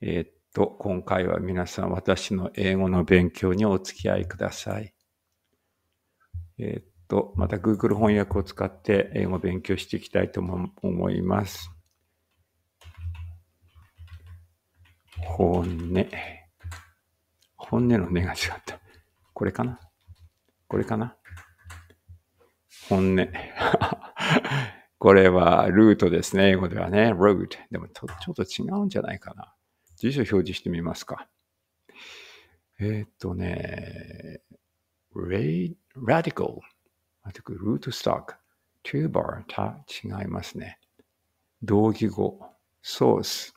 えー、っと、今回は皆さん私の英語の勉強にお付き合いください。えー、っと、また Google 翻訳を使って英語を勉強していきたいと思います。本音。本音の音が違った。これかなこれかな本音。これはルートですね、英語ではね。road。でもちょっと違うんじゃないかな。住所表示してみますか。えー、っとね、radical。r o ルートス o c ク。tuber。た違いますね。同義語。ソース。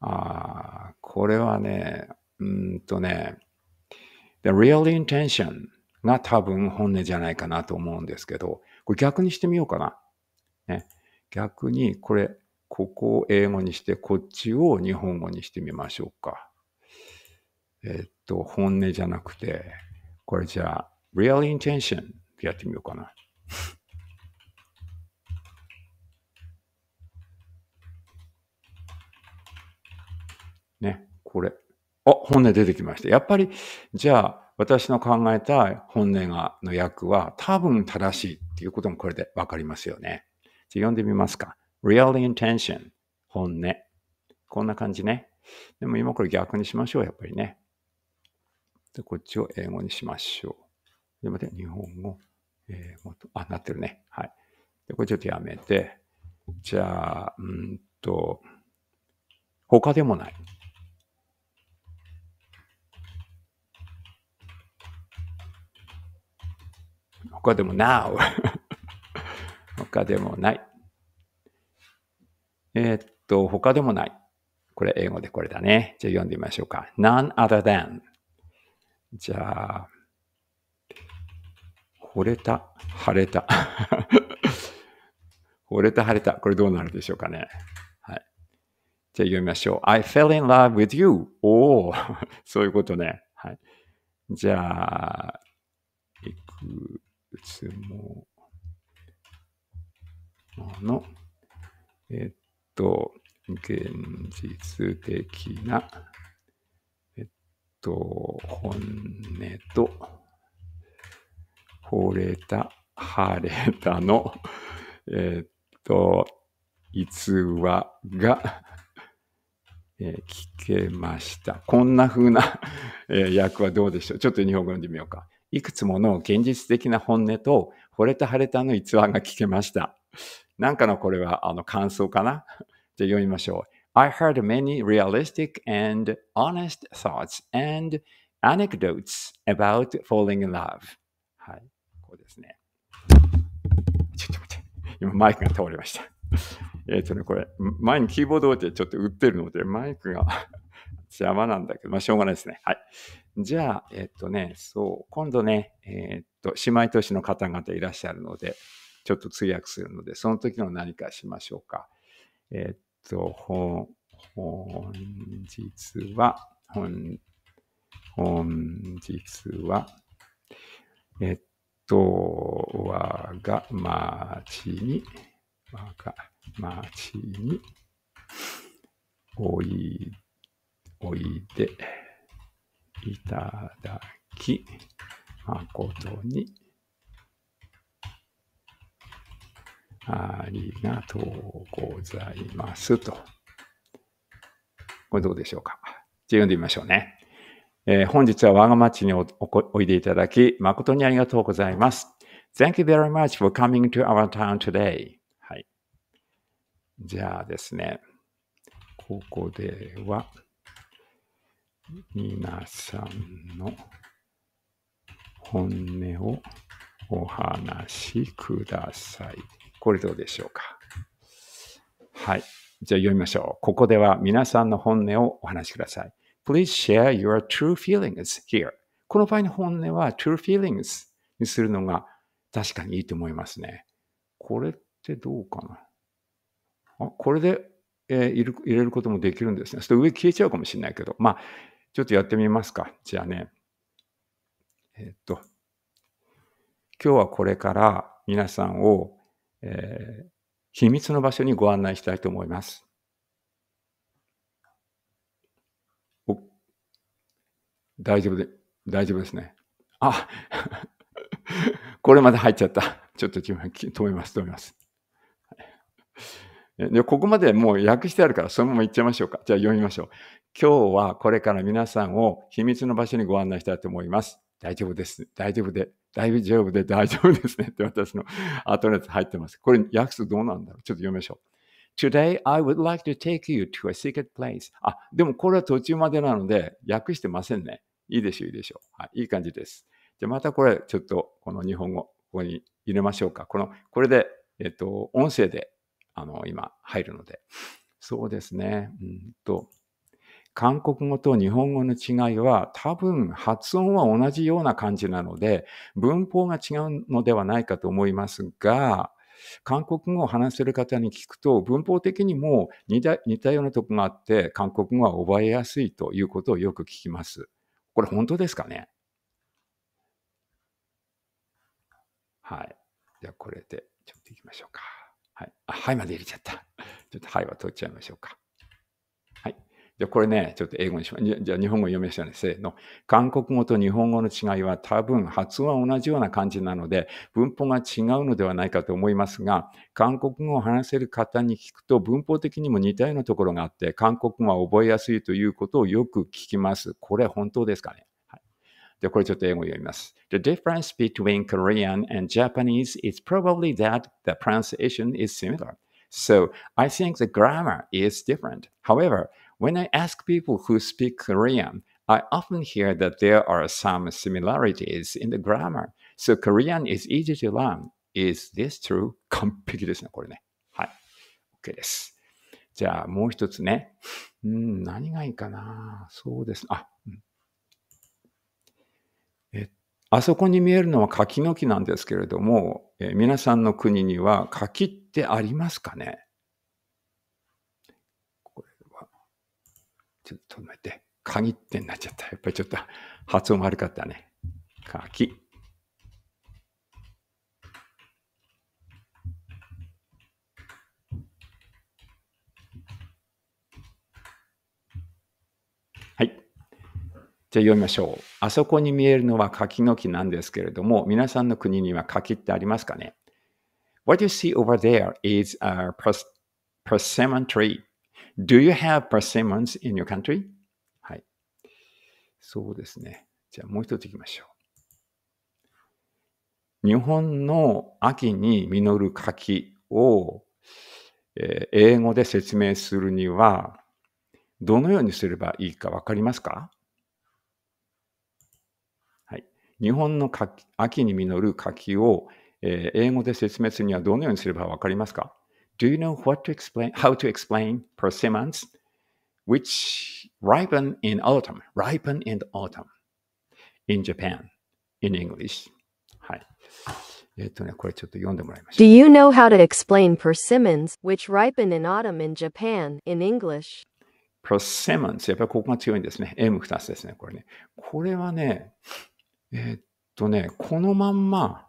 ああ、これはね、うんとね、the real intention が多分本音じゃないかなと思うんですけど、これ逆にしてみようかな。ね、逆に、これ、ここを英語にして、こっちを日本語にしてみましょうか。えっと、本音じゃなくて、これじゃあ、real intention やってみようかな。ね、これ。あ、本音出てきました。やっぱり、じゃあ、私の考えた本音がの訳は多分正しいっていうこともこれでわかりますよね。じゃあ読んでみますか。real intention 本音こんな感じねでも今これ逆にしましょうやっぱりねでこっちを英語にしましょうでまた日本語英語とあなってるねはいでこれちょっとやめてじゃあうんと他でもない他でも now 他でもないえー、っと、他でもない。これ英語でこれだね。じゃあ読んでみましょうか。none other than。じゃあ、惚れた、腫れた。惚れた、腫れた。これどうなるでしょうかね。はい。じゃあ読みましょう。I fell in love with you. おお、そういうことね。はい。じゃあ、いくつもの、えと、現実的な、えっと、本音と、惚れた、晴れたの、えっと、逸話が、え聞けました。こんな風な、え役はどうでしょう。ちょっと日本語読んでみようか。いくつもの現実的な本音と、惚れた晴れたの逸話が聞けました。なんかのこれは、あの、感想かなって読みましょう。I heard many realistic and honest thoughts and anecdotes about falling in love. はい、こうですね。ちょっと待って、今マイクが倒れました。えっ、とね、これ、前にキーボードってちょっと打ってるので、マイクが 邪魔なんだけど、まあ、しょうがないですね。はい。じゃあ、えっ、とね、そう、今度ね、えっ、と、姉妹都市の方々いらっしゃるので、ちょっと通訳するので、その時の何かしましょうか。えっと、本日は、本、本日は、えっと、我が町に、我が町に、おい、おいでいただき、誠に、ありがとうございますと。これどうでしょうか。じゃあ読んでみましょうね。えー、本日は我が町においでいただき、誠にありがとうございます。Thank you very much for coming to our town today. はい。じゃあですね、ここでは、皆さんの本音をお話しください。これどうでしょうか。はい。じゃあ読みましょう。ここでは皆さんの本音をお話しください。Please share your true feelings here. この場合の本音は true feelings にするのが確かにいいと思いますね。これってどうかなあ、これで、えー、入れることもできるんですね。ちょっと上消えちゃうかもしれないけど、まあ、ちょっとやってみますか。じゃあね。えー、っと。今日はこれから皆さんを、えー、秘密の場所にご案内したいと思います。お大丈夫で、大丈夫ですね。あ これまで入っちゃった。ちょっと自分止めます、止めます。で、ここまでもう訳してあるから、そのまま言っちゃいましょうか。じゃあ読みましょう。今日はこれから皆さんを秘密の場所にご案内したいと思います。大丈夫です。大丈夫で、大丈夫で大丈夫ですねって私のトのやト入ってます。これ訳すどうなんだろうちょっと読みましょう。Today, I would like to take you to a secret place. あ、でもこれは途中までなので、訳してませんね。いいでしょう、いいでしょう。はい、いい感じです。じゃあまたこれ、ちょっとこの日本語、ここに入れましょうか。この、これで、えっと、音声で、あの、今入るので。そうですね。うんと、韓国語と日本語の違いは多分発音は同じような感じなので文法が違うのではないかと思いますが、韓国語を話せる方に聞くと文法的にも似たようなとこがあって韓国語は覚えやすいということをよく聞きます。これ本当ですかねはい。じゃあこれでちょっといきましょうか。はい。あ、はいまで入れちゃった。ちょっとはいは取っちゃいましょうか。じゃこれね、ちょっと英語にしまじゃあ日本語読みましうね。せーの。韓国語と日本語の違いは多分発音は同じような感じなので文法が違うのではないかと思いますが、韓国語を話せる方に聞くと文法的にも似たようなところがあって韓国語は覚えやすいということをよく聞きます。これ本当ですかねゃこれちょっと英語読みます。The difference between Korean and Japanese is probably that the pronunciation is similar. So I think the grammar is different. However, When I ask people who speak Korean, I often hear that there are some similarities in the grammar. So Korean is easy to learn. Is this true? 完璧ですね、これね。はい。OK です。じゃあ、もう一つね。うん、何がいいかな。そうです。あ、うん、えあそこに見えるのは柿の木なんですけれども、え皆さんの国には柿ってありますかねちょっと止めて、鍵ってなっちゃった。やっぱりちょっと発音悪かったね。鍵。はい。じゃあ読みましょう。あそこに見えるのは柿の木なんですけれども、皆さんの国には柿ってありますかね ?What you see over there is a persimmon tree. Do you have persimmons in your country? はい。そうですね。じゃあもう一ついきましょう。日本の秋に実る柿を、えー、英語で説明するには、どのようにすればいいかわかりますかはい。日本の柿秋に実る柿を、えー、英語で説明するにはどのようにすればわかりますか do you know what to explain, how to explain persimmons, which ripen in autumn, ripen in the autumn in Japan, in English? Hi. Do you know how to explain persimmons, which ripen in autumn in Japan, in English? persimmons。やっぱりここが強いんですね。M2 つですね、これね。これはね、えー、っとね、このまんま、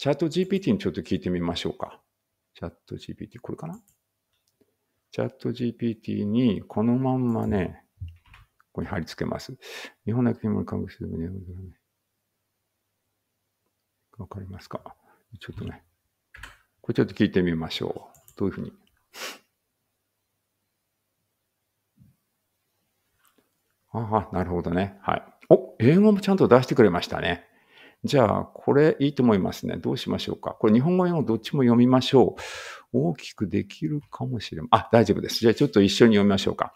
チャット GPT にちょっと聞いてみましょうか。チャット GPT、これかなチャット GPT にこのまんまね、ここに貼り付けます。日本だけも看護師でもね、わかりますかちょっとね、これちょっと聞いてみましょう。どういうふうに。ああ、なるほどね。はい。お、英語もちゃんと出してくれましたね。じゃあ、これいいと思いますね。どうしましょうか。これ日本語用語どっちも読みましょう。大きくできるかもしれません。あ、大丈夫です。じゃあちょっと一緒に読みましょうか。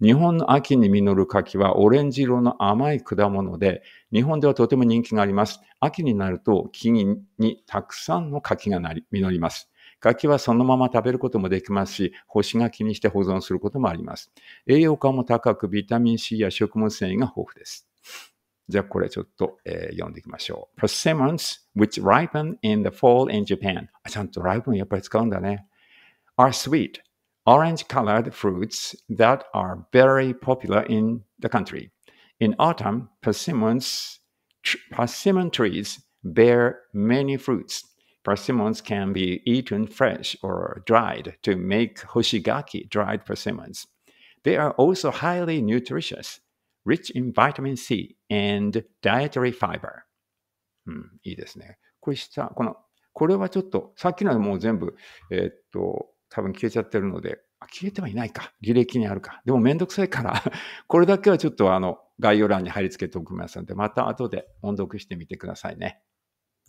日本の秋に実る柿はオレンジ色の甘い果物で、日本ではとても人気があります。秋になると木にたくさんの柿がなり実ります。柿はそのまま食べることもできますし、干し柿にして保存することもあります。栄養価も高く、ビタミン C や食物繊維が豊富です。じゃあこれちょっと、えー、読んでいきましょう。Persimmons, which ripen in the fall in Japan. ripen あちゃんとライブンやっぱり使うんだね。are sweet, orange-colored fruits that are very popular in the country. In autumn, persimmons, persimmon trees bear many fruits. Persimmons can be eaten fresh or dried to make hoshigaki dried persimmons. They are also highly nutritious, rich in vitamin C and dietary fiber。うん、いいですね。これ下、この、これはちょっと、さっきのはもう全部、えー、っと、多分消えちゃってるので、消えてはいないか。履歴にあるか。でもめんどくさいから これだけはちょっとあの、概要欄に貼り付けておきますので、また後で音読してみてくださいね。